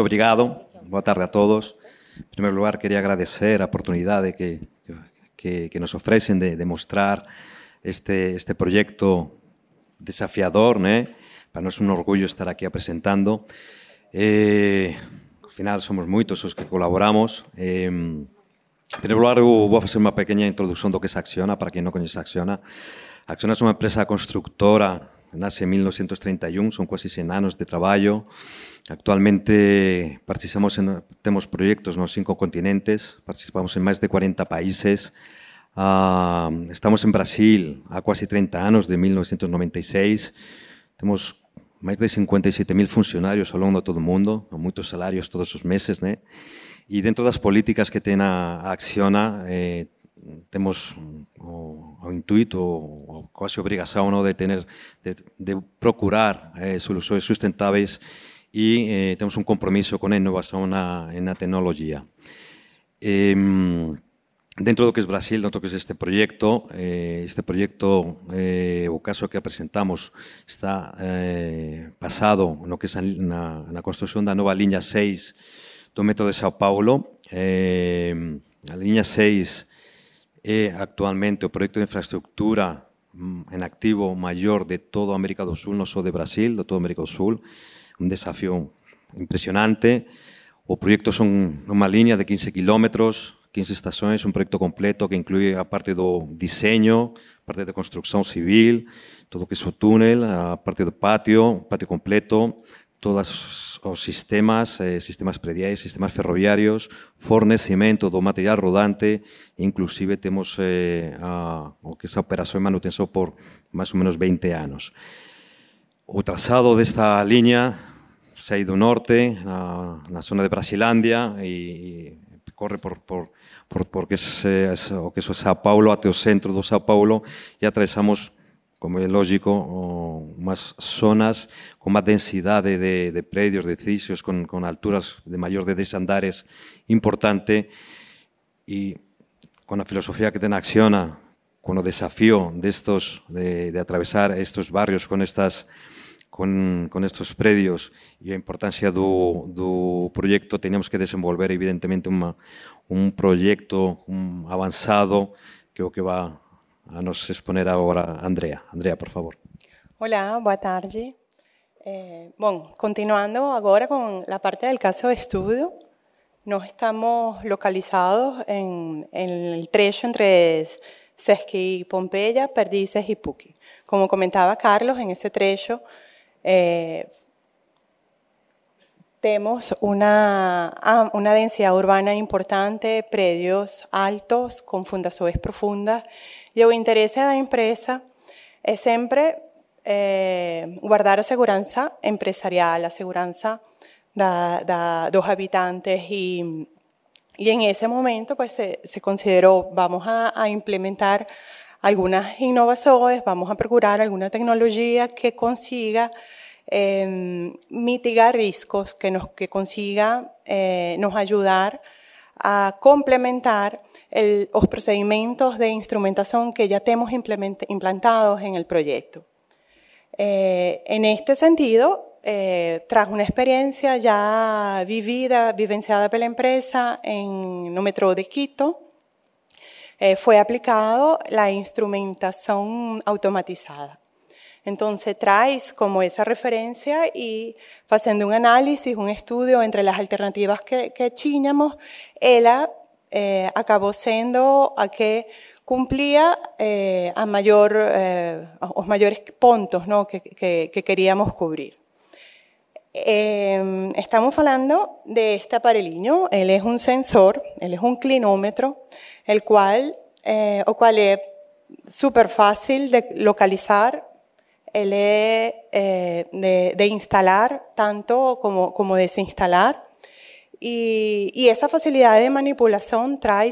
Moito obrigado. Boa tarde a todos. En primeiro lugar, quería agradecer a oportunidade que, que, que nos ofrecen de, de mostrar este, este proyecto desafiador, né? Para nós un orgullo estar aquí apresentando. Eh, ao final somos moitos os que colaboramos. Eh, en primeiro lugar, vou facer unha pequena introdución do que é Acciona, para quen non coñece Acciona. Acciona é unha empresa constructora nace en 1931, son casi 100 años de trabajo... Actualmente participamos en, ...tenemos proyectos los cinco continentes, participamos en más de 40 países. Ah, estamos en Brasil a casi 30 años, de 1996. ...tenemos... ...más de 57.000 funcionarios funcionarios lo largo de todo el mundo, ...con muchos salarios todos los meses, ...y dentro dentro las políticas que tiene Acciona, eh, ...tenemos... o, intuito, o casi obligación no de, tener de, procurar eh, soluciones sustentables y eh, tenemos un compromiso con él no en la na, na tecnologia. Eh, em, dentro que es Brasil, dentro lo que es este proyecto, eh, este proyecto, o caso que presentamos, está en lo que es la construcción de la nueva línea 6 del metro de São Paulo. Em, la línea 6 es actualmente el proyecto de infraestructura Mm, en activo mayor de toda América del Sur, no solo de Brasil, de toda América del Sur. Un desafío impresionante. O proyectos son una línea de 15 kilómetros, 15 estaciones, un proyecto completo que incluye a parte de diseño, parte de construcción civil, todo que es un túnel, a parte de patio, patio completo, todos os sistemas, eh, sistemas prediais, sistemas ferroviarios, fornecimento do material rodante, inclusive temos eh, a, o que esa operación manutensou por máis ou menos 20 anos. O trazado desta liña sai do norte, na, na zona de Brasilandia, e, e corre por, por, por, por que es, es, o que é São Paulo, até o centro do São Paulo, e atravesamos como es lógico, más zonas con más densidad de, predios, de edificios, con, alturas de mayor de 10 andares importante y e con la filosofía que te acciona, con el desafío de, estos, de, atravesar estos barrios con estas... Con, estos predios y e la importancia del proyecto, tenemos que desenvolver, evidentemente, un proyecto avanzado que que va a nos exponer ahora Andrea. Andrea, por favor. Hola, buenas tardes. Eh, bueno, continuando ahora con la parte del caso de estudio, nos estamos localizados en, el trecho entre Sesqui y Pompeya, Perdices y Puqui. Como comentaba Carlos, en ese trecho eh, tenemos una, ah, una densidad urbana importante, predios altos con fundaciones profundas el interés de la empresa es siempre eh, guardar la seguridad empresarial, la seguridad de los dos habitantes y en ese momento pues se, consideró, vamos a, implementar algunas innovaciones, vamos a procurar alguna tecnología que consiga em, mitigar riesgos, que, nos, que consiga eh, nos ayudar a complementar los procedimientos de instrumentación que ya tenemos implantados en el proyecto. Eh, en este sentido, eh, tras una experiencia ya vivida, vivenciada por la empresa en metro de Quito, eh, fue aplicado la instrumentación automatizada. Entonces traes como esa referencia y haciendo un análisis, un estudio entre las alternativas que, que el ella eh, acabó siendo a que cumplía eh, a mayor, eh, mayores puntos que, queríamos cubrir. Em, estamos hablando de este aparelino. él es un sensor, él es un clinómetro, el cual, eh, o cual es súper fácil de localizar el eh, de, instalar tanto como, como desinstalar. Y, esa facilidad de manipulación trae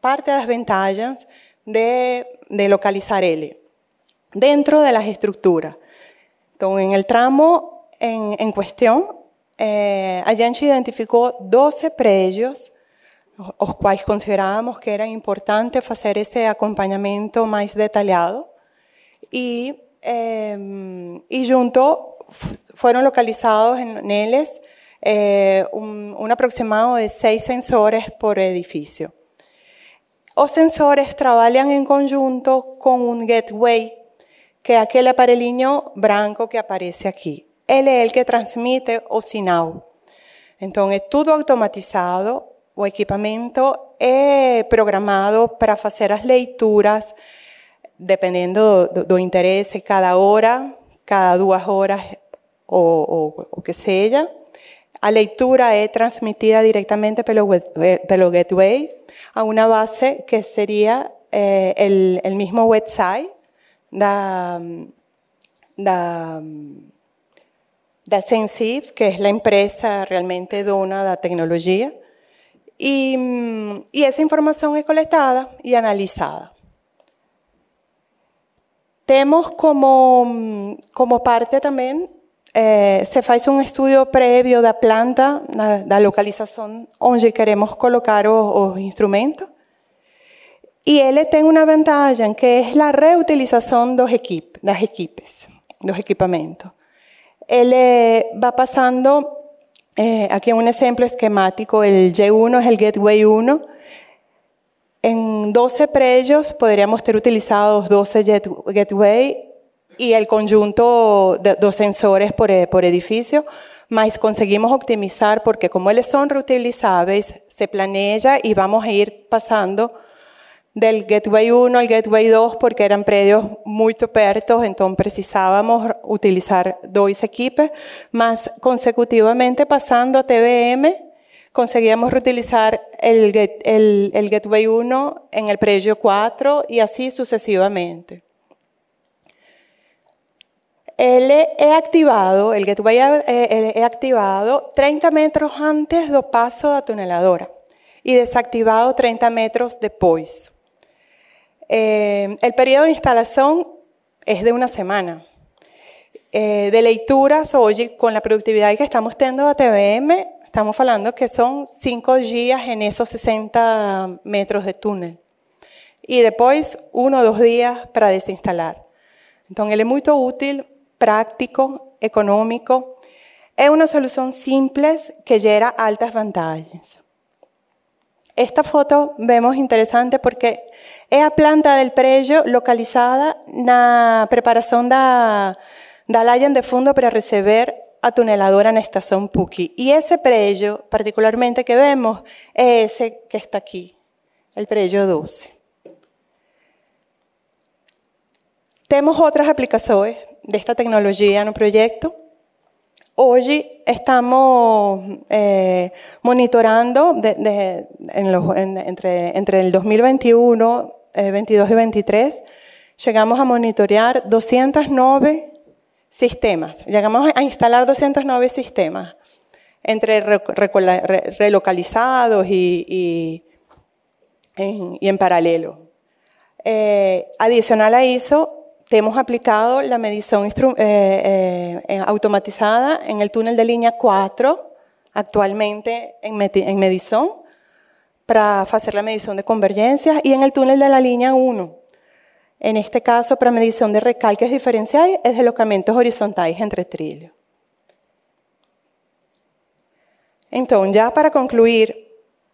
parte de las ventajas de, de localizar L dentro de las estructuras. Entonces, en el tramo en, cuestión, eh, identificó identificó 12 predios los cuales considerábamos que era importante hacer ese acompañamiento más detallado y Em, y junto fueron localizados en Neles eh, un, aproximado de seis sensores por edificio. Los sensores trabajan en conjunto con un gateway, que es aquel aparelino blanco que aparece aquí. Él es el que transmite o sinal. Entonces, todo automatizado, o equipamiento es programado para hacer las lecturas dependiendo de do, cada hora, cada dos horas o qué o que sea, la lectura es transmitida directamente pelo, el eh, gateway a una base que sería eh, el, mismo website de da, que es la empresa realmente dona de tecnología y y información información es y y tenemos como, como parte también, eh, se un estudio previo de la planta, de la localización donde queremos colocar los instrumentos. Y él tiene una ventaja, que es la reutilización de los equipos. equipos, dos equipamientos. Él eh, va pasando eh, un un esquemático, el G1 es el Gateway 1, en 12 predios podríamos tener utilizados 12 gateway y el conjunto de dos sensores por, eh, edificio, mas conseguimos optimizar porque como ellos son reutilizables, se planea y vamos a ir pasando del Gateway 1 al Gateway 2 porque eran predios muy topertos, entonces precisábamos utilizar dos equipos, más consecutivamente pasando a TBM conseguíamos reutilizar el, Gateway 1 en el Precio 4 y así sucesivamente. he activado, el gateway eh, eh, he activado 30 metros antes del paso la tuneladora y desactivado 30 metros después. Eh, el periodo de instalación es de una semana. de lecturas, hoy con la productividad que estamos teniendo a TVM, estamos hablando que son cinco días en esos 60 metros de túnel. Y después, uno o dos días para desinstalar. Entonces, él es muito útil, práctico, económico. Es una solución simple que genera altas ventajas. Esta foto vemos interesante porque es la planta del prello localizada na la da, da Lion de fondo para receber atuneladora en Estación puki Y ese prello, particularmente, que vemos, es ese que está aquí, el preyo 12. Tenemos otras aplicaciones de esta tecnología en un proyecto. Hoy estamos eh, monitorando entre, entre, el 2021, eh, 22 y 23, llegamos a monitorear 209 sistemas. Llegamos a instalar 209 sistemas, entre relocalizados y, en, paralelo. Eh, adicional a eso, hemos aplicado la medición eh, eh, automatizada en el túnel de línea 4, actualmente en, en medición, para hacer la medición de convergencia y en el túnel de la línea 1 en este caso, para medición de recalques diferenciales, es deslocamientos horizontales entre trillos. Entonces, ya para concluir,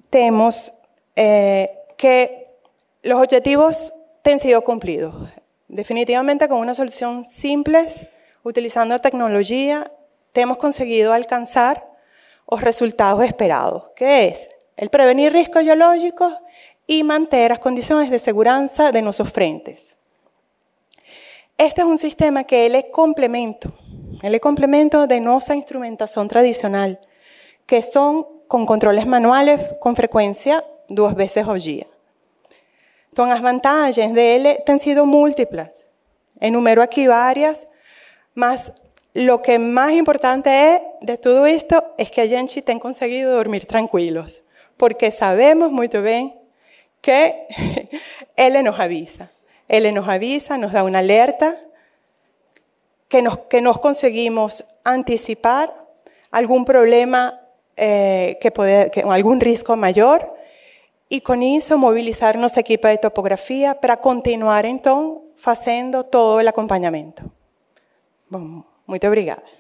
tenemos eh, que los objetivos han sido cumplidos. Definitivamente con una solución simple, utilizando tecnología, hemos conseguido alcanzar los resultados esperados, que es el prevenir riesgos geológicos y mantener las condiciones de seguridad de nuestros frentes. Este es un sistema que él es complemento, él es complemento de nuestra instrumentación tradicional, que son con controles manuales con frecuencia dos veces al día. Entonces, las ventajas de él han sido múltiples. Enumero aquí varias, más lo que más importante es de todo esto es que a te han conseguido dormir tranquilos, porque sabemos muy bien que él nos avisa. Él nos avisa, nos da una alerta que nos, que nos conseguimos anticipar algún problema, eh, que, puede, algún riesgo mayor y con eso movilizarnos equipo de topografía para continuar entonces haciendo todo el acompañamiento. Bom, muito obrigada.